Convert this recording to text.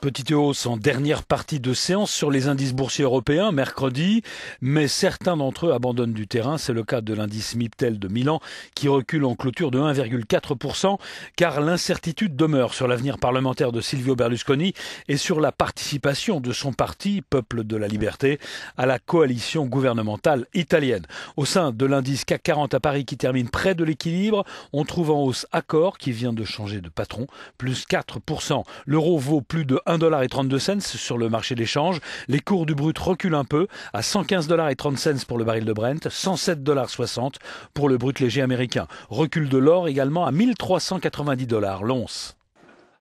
Petite hausse en dernière partie de séance sur les indices boursiers européens mercredi, mais certains d'entre eux abandonnent du terrain. C'est le cas de l'indice MIPTEL de Milan qui recule en clôture de 1,4% car l'incertitude demeure sur l'avenir parlementaire de Silvio Berlusconi et sur la participation de son parti, Peuple de la Liberté, à la coalition gouvernementale italienne. Au sein de l'indice CAC 40 à Paris qui termine près de l'équilibre, on trouve en hausse Accor qui vient de changer de patron, plus 4%. L'euro vaut plus de 1,32$ sur le marché d'échange. Les cours du brut reculent un peu à 115,30$ pour le baril de Brent, 107,60$ pour le brut léger américain. Recul de l'or également à 1390$ l'once.